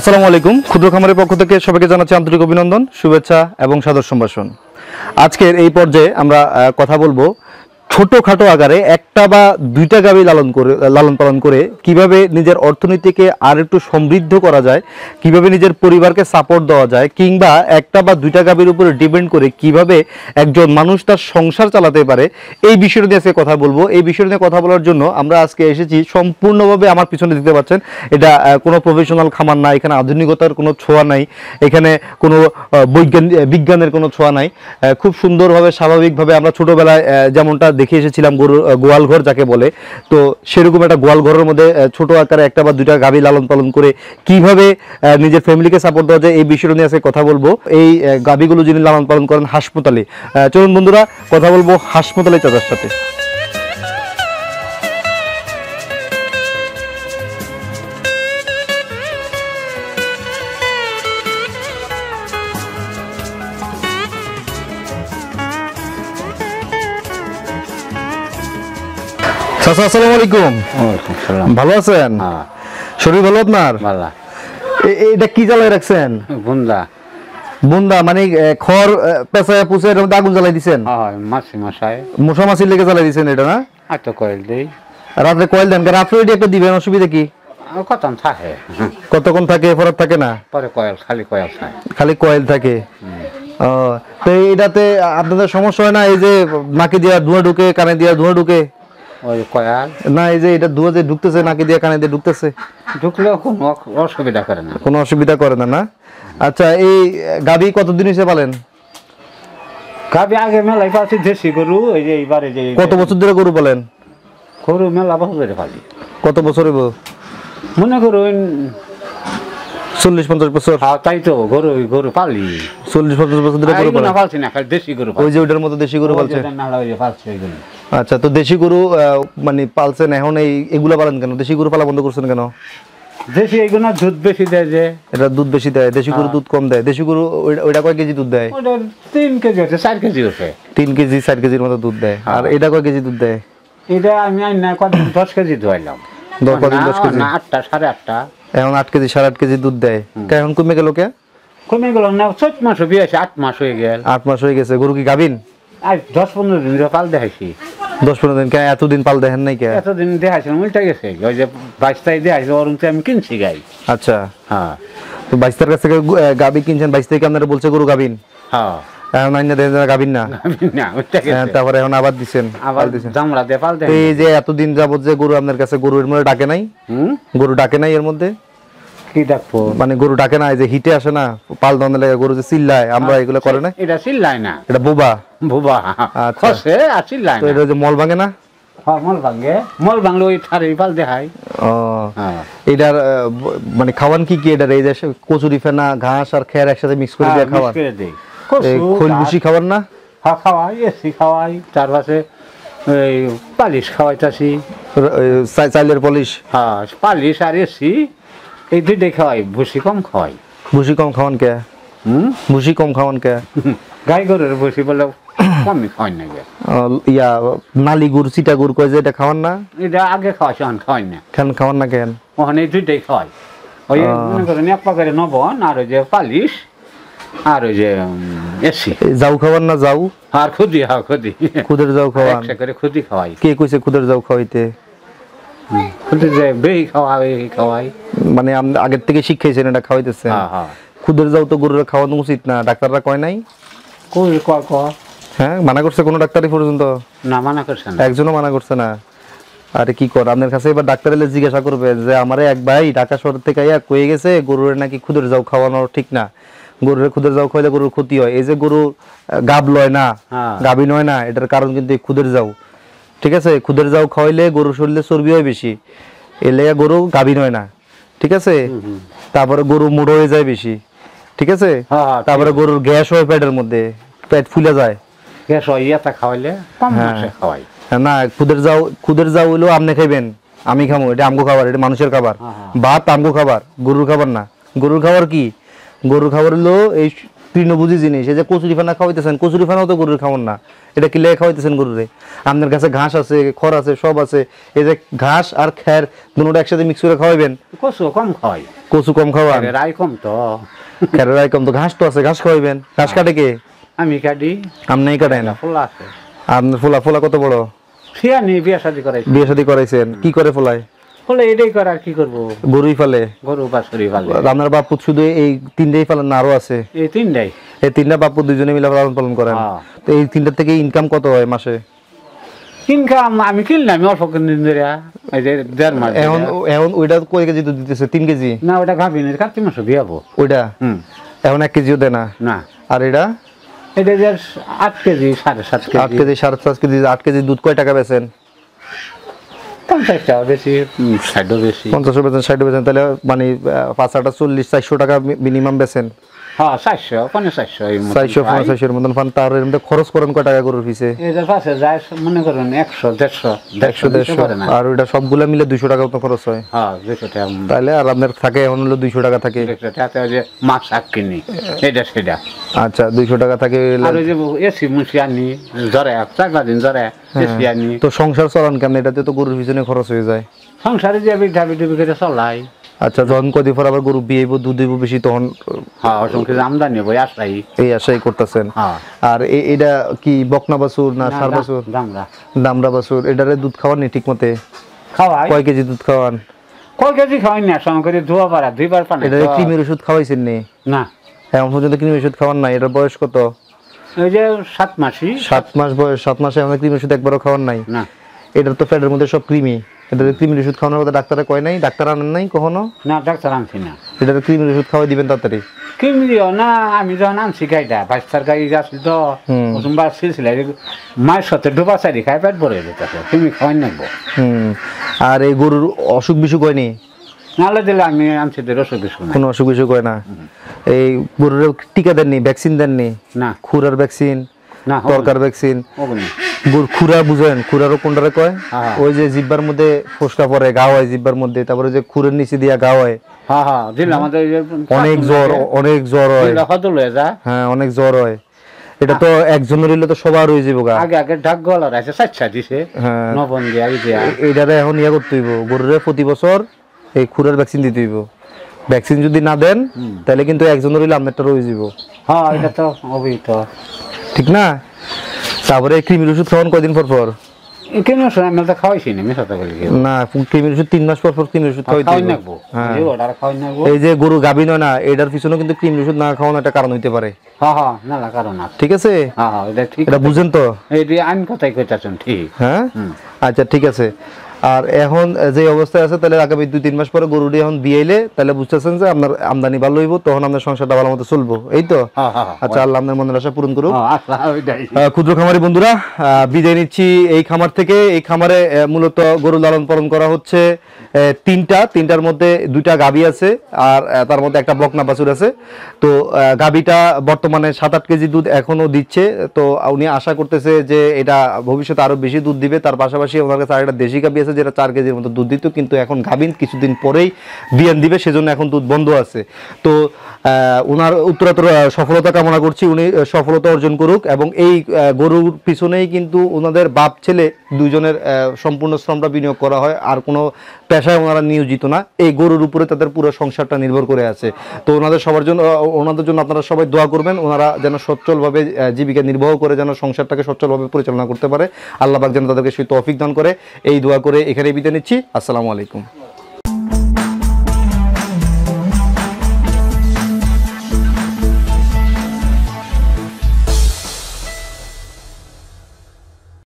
আসসালামু আলাইকুম ক্ষুদ্র খামারের পক্ষ থেকে সবাইকে জানাচ্ছি আন্তরিক অভিনন্দন শুভেচ্ছা এবং সাদর সম্ভাষণ আজকের এই পর্যায়ে আমরা কথা বলবো ছোটখাটো আকারে একটা বা দুইটা গাবি লালন করে লালন পালন করে কিভাবে নিজের অর্থনীতিকে আর একটু সমৃদ্ধ করা যায় কিভাবে নিজের পরিবারকে সাপোর্ট দেওয়া যায় কিংবা একটা বা দুইটা গাবির উপরে ডিপেন্ড করে কিভাবে একজন মানুষ তার সংসার চালাতে পারে এই বিষয়টা নিয়ে আজকে কথা বলবো এই বিষয়টা নিয়ে কথা বলার জন্য আমরা আজকে এসেছি সম্পূর্ণভাবে আমার পিছনে দিতে পারছেন এটা কোনো প্রফেশনাল খামার না এখানে আধুনিকতার কোনো ছোঁয়া নাই এখানে কোনো বৈজ্ঞানিক বিজ্ঞানের কোনো ছোঁয়া নাই খুব সুন্দরভাবে স্বাভাবিকভাবে আমরা ছোটোবেলায় যেমনটা দেখে এসেছিলাম গরুর গোয়ালঘর যাকে বলে তো সেরকম একটা গোয়ালঘরের মধ্যে ছোট আকারে একটা বা দুইটা গাভী লালন পালন করে কিভাবে নিজের ফ্যামিলিকে সাপোর্ট দেওয়া যায় এই বিষয় নিয়ে আজকে কথা বলবো এই গাভীগুলো যিনি লালন পালন করেন হাসপাতালে চলুন বন্ধুরা কথা বলবো হাসপাতালে চাচার সাথে চাচা আসসালামু আলাইকুম ভালো আছেন হ্যাঁ। শরীর ভালো আপনার এটা কি জ্বালায় রাখছেন বুন্দা বুন্দা মানে খড় পেঁচায় পুষে আগুন জ্বালাই দিচ্ছেন মাছি মশা মাছির লেগে জ্বালাই দিচ্ছেন এটা না রাত্রে কয়েল দেন রাত্রে এটি একটা দিবেন অসুবিধা কি কতক্ষণ থাকে কতক্ষণ থাকে ফরাত থাকে না পরে কয়েল খালি কয়েল থাকে খালি কয়েল থাকে তো এটাতে আপনাদের সমস্যা হয় না এই যে নাকি দিয়া ধোঁয়া ঢুকে কানে দিয়া ধোঁয়া ঢুকে ওই কয়াল না এই যে এটা ধোঁয়া যে ঢুকতেছে নাকি দিয়ে কানে দিয়ে ঢুকতেছে ঢুকলেও কোনো অসুবিধা করে না কোনো অসুবিধা করে না না আচ্ছা এই গাবি কতদিন হিসেবে পালেন গাবি আগে মেলায় পাচ্ছি দেশি গরু এই যে এইবারে যে কত বছর ধরে গরু বলেন গরু মেলা বছর ধরে পালি কত বছরে মনে করুন চল্লিশ পঞ্চাশ বছর হ্যাঁ, তাই তো গরু গরু পালি চল্লিশ পঞ্চাশ বছর ধরে গরু পালছি না খালি দেশি গরু ওই যে ওইটার মতো দেশি গরু পালছে না ওই পালছে ওই আচ্ছা তো দেশি গরু মানে পালছেন এখন এই এগুলো পালন কেন দেশি গরু পালা বন্ধ করছেন কেন দুধ দেশি হ্যাঁ। দুধ দেয় হ্যাঁ। আর এটা কেজি দুধ দেয় এটা আমি দশ কেজি আটটা সাড়ে আটটা এখন আট কেজি সাড়ে আট কেজি দুধ দেয় এখন কমে কে কমে মাস হয়ে গেছে আট মাস হয়ে গেল আট মাস হয়ে গেছে গরু কি গাভিন এতদিন বাইশ আচ্ছা। হ্যাঁ। তার কাছ থেকে কিনছেন বাইশ আপনারা বলছে গরু হ্যাঁ। না হ্যাঁ, তারপরে এখন আবার দিচ্ছেন আবার এতদিন যাবত যে গরু আপনার কাছে গরু এর মধ্যে ডাকে নাই গরু ডাকে নাই এর মধ্যে মানে গরু ডাকে না যে হিটে আসে না পাল দন্দে লাগে গরু যে চিল্লায় আমরা এগুলো করে না এটা চিল্লায় না এটা বোবা বোবা আচ্ছা। খসে আর চিল্লায় না এটা যে মল ভাঙে না হ্যাঁ, হ্যাঁ। মানে কচুরি ফেনা ঘাস আর একসাথে মিক্স করে হ্যাঁ, খাওয়াই এসি খাওয়াই তার পাশে পালিশ চাইলের পলিশ পালিশ আর এসি এই দুইটাই খাওয়াই ভুসি কম খাওয়াই ভুসি কম খাওয়ান কে হুম ভুসি কম খাওয়ান কে গাই গরুর ভুসি বলে কমই খাওয়াই না গে ইয়া নালি গুড় চিটা গুড় কয় যে এটা খাওয়ান না এটা আগে খাওয়া সহন খাওয়াই না কেন খাওয়ান না কেন ওখানে এই দুইটাই খাওয়াই ওই মনে করেন এক পাকারে নবন আর যে পালিশ আর ওই যে এসি যাও খাওয়ান না যাও আর খুদি হা খুদি খুদের যাও খাওয়ান করে খুদি খাওয়াই কে কইছে খুদের যাও খাওয়াইতে মানে আগের থেকে এটা খুদের হ্যাঁ, হ্যাঁ। যাও তো গরুরা খাওয়ানো উচিত না ডাক্তাররা কয় নাই হ্যাঁ মানা করছে কোনো ডাক্তারই পর্যন্ত না মানা করছে একজনও মানা করছে না আরে কি কর আপনার কাছে এবার ডাক্তার এলে জিজ্ঞাসা করবে যে আমার এক ভাই ঢাকা শহর থেকে আইয়া কয়ে গেছে গরুর নাকি খুদের যাও খাওয়ানো ঠিক না গরুর খুদের যাও খাইলে গরুর ক্ষতি হয় এই যে গরু গাব লয় না হ্যাঁ। গাবি নয় না এটার কারণ কিন্তু খুদের যাও ঠিক আছে খুদের যাও খাওয়াইলে গরু শরীরে চর্বি হয় বেশি এলে গরু গাভীর হয় না ঠিক আছে তারপরে গরু মুড়ো হয়ে যায় বেশি ঠিক আছে হ্যাঁ, হ্যাঁ, তারপরে গরুর গ্যাস হয় পেটের মধ্যে পেট ফুলে যায় গ্যাস হয় ইয়াটা খাওয়াইলে হ্যাঁ। খাওয়াই না খুদের যাও খুদের যাও হইলেও আপনি খাইবেন আমি খাবো এটা আমগো খাবার এটা মানুষের খাবার ভাত আমগো খাবার গরুর খাবার না গরুর খাবার কি গরুর খাবার হলো এই তৃণভোজী জিনিস এই যে কচুরিফানা খাওয়াইতেছেন কচুরিফানাও তো গরুর খাওয়ান না এটা কি লেগে খাওয়াইতেছেন গরুরে আপনার কাছে ঘাস আছে খড় আছে সব আছে এই যে ঘাস আর খ্যার দুটা একসাথে মিক্স করে খাওয়াইবেন কচু কম খাওয়াই কচু কম খাওয়ান রায় কম তো খ্যারের রায় কম তো ঘাস তো আছে ঘাস খাওয়াইবেন ঘাস কাটে কে আমি কাটি আপনি কাটাই না ফোলা আছে আপনার ফোলা ফোলা কত বড় সে বিয়ে শাদি করাই বিয়ে শাদি করাইছেন কি করে ফোলায় ফলে এটাই করে আর কি গরুই গরু আপনার বাপু শুধু এই তিনটাই আরো আছে এই তিনটাই এই তিনটা বাপু দুজনে মিলে লালন পালন করেন হ্যাঁ। তো এই তিনটা থেকে ইনকাম কত হয় মাসে ওইটা কয় কেজি দুধ দিতেছে তিন কেজি না ওইটা এখন এক কেজিও না আর এটা আট কেজি সাড়ে সাত আট কেজি কেজি আট কেজি দুধ কয় টাকা বেচেন পঞ্চাশ টাকা বেশি ষাটও বেশি পঞ্চাশও বেছেন ষাটও বেছেন তাহলে মানে পাঁচ হাজার চল্লিশ চারশো টাকা মিনিমাম বেছেন হ্যাঁ তার খরচ করেন আর ওটা সবগুলা মিলে টাকা হ্যাঁ, হলো টাকা থাকে কিনি সেটা আচ্ছা টাকা থাকে এসি হ্যাঁ। এক সংসার চলান কেন এটাতে তো গরুর পিছনে খরচ হয়ে যায় সংসারে যে বিটা বিটি চলাই আচ্ছা যখন কদি পর আবার গরু বিয়েব দুধ দিব বেশি তখন হ্যাঁ অসংখ্য হ্যাঁ, আমদানি নেব আশাই এই আশাই করতেছেন হ্যাঁ। আর এটা কি বকনা বাসুর না সার বাসুর দামরা বাসুর এটারে দুধ খাওয়ান ঠিক মতে খাওয়াই কয় কেজি দুধ খাওয়ান কয় কেজি খাওয়াই না সঙ্গে ধোয়া পারা দুইবার এটা ওষুধ খাওয়াইছেন নি না এখন পর্যন্ত ক্রিমের ওষুধ খাওয়ান না এটার বয়স কত ওই যে সাত মাসই সাত মাস বয়স সাত মাসে আমরা ক্রিমের ওষুধ একবারও খাওয়ান নাই না এটার তো ফ্যাটের মধ্যে সব ক্রিমি এটা ক্রিমির ওষুধ খাওয়ানোর কথা ডাক্তারে কয় নাই ডাক্তার আনেন নাই কখনো না ডাক্তার আনছি না এটা ক্রিমির ওষুধ খাওয়াই দিবেন তাড়াতাড়ি দিও না আমি যখন আনছি গাইটা ভাইস্তার গাই আসলি তো প্রথমবার সিলসিলাই মায়ের সাথে ডোবা চারি খাই পেট ভরে যেত ক্রিমি খাওয়াই নেবো আর এই গরুর অসুখ বিসুখ হয়নি নাহলে দিলে আমি আনছি তো অসুখ বিসুখ কোনো অসুখ বিসুখ হয় না এই গরুর টিকা দেননি ভ্যাকসিন দেননি না খুরার ভ্যাকসিন না তরকার ভ্যাকসিন খুরা বুঝেন খুরারও কোনটারে কয় হ্যাঁ, হ্যাঁ। ওই যে জিব্বার মধ্যে ফোসকা পরে গা হয় জিব্বার মধ্যে তারপরে যে খুরের নিচে দিয়া গা হয় হ্যাঁ, অনেক জ্বর অনেক জ্বর হয় হ্যাঁ অনেক জ্বর হয় এটা তো একজনের হইলে তো সবার হয়ে যাবো আগে আগে ঢাক গলার আছে দিছে এখন ইয়া করতে হইব গরুরে প্রতি বছর এই খুরের ভ্যাকসিন দিতে হইব ভ্যাকসিন যদি না দেন তাহলে কিন্তু একজনের হইলে আপনারটা রয়ে যাব হ্যাঁ এটা তো অবহিত ঠিক না তারপরে ক্রিমির ওষুধ খাওয়ান কয়দিন পর পর এই হ্যাঁ। যে গাবিন না এটার কিন্তু ওষুধ না খাওয়ানো একটা কারণ পারে হ্যাঁ, হ্যাঁ, না কারণ ঠিক আছে বুঝেন তো ঠিক আচ্ছা ঠিক আছে আর এখন যে অবস্থায় আছে তাহলে আগামী দুই তিন মাস পরে গরু এখন বিয়েলে তাহলে বুঝতেছেন যে আপনার আমদানি ভালো হইব তখন আপনার সংসারটা ভালো মতো চলবো এই তো হ্যাঁ, হ্যাঁ, হ্যাঁ। আচ্ছা আল্লাহ আপনার মনের আশা পূরণ করুক ক্ষুদ্র খামারি বন্ধুরা বিদায় নিচ্ছি এই খামার থেকে এই খামারে মূলত গরু লালন পালন করা হচ্ছে তিনটা তিনটার মধ্যে দুইটা গাবি আছে আর তার মধ্যে একটা বকনা বাছুর আছে তো গাবিটা বর্তমানে সাত আট কেজি দুধ এখনো দিচ্ছে তো উনি আশা করতেছে যে এটা ভবিষ্যতে আরো বেশি দুধ দিবে তার পাশাপাশি ওনার কাছে আরেকটা দেশি গাবি আছে দিয়েছে যেটা চার কেজির মতো দুধ দিত কিন্তু এখন গাভিন কিছুদিন পরেই বিয়ান দিবে সেজন্য এখন দুধ বন্ধ আছে তো ওনার উত্তরাত্তর সফলতা কামনা করছি উনি সফলতা অর্জন করুক এবং এই গরুর পিছনেই কিন্তু ওনাদের বাপ ছেলে দুজনের সম্পূর্ণ শ্রমটা বিনিয়োগ করা হয় আর কোনো পেশায় ওনারা নিয়োজিত না এই গরুর উপরে তাদের পুরো সংসারটা নির্ভর করে আছে তো ওনাদের সবার জন্য ওনাদের জন্য আপনারা সবাই দোয়া করবেন ওনারা যেন সচ্ছলভাবে জীবিকা নির্বাহ করে যেন সংসারটাকে সচ্ছলভাবে পরিচালনা করতে পারে আল্লাহবাক যেন তাদেরকে সেই তফিক দান করে এই দোয়া করে এখানে বিদায় নিচ্ছি আসসালামু আলাইকুম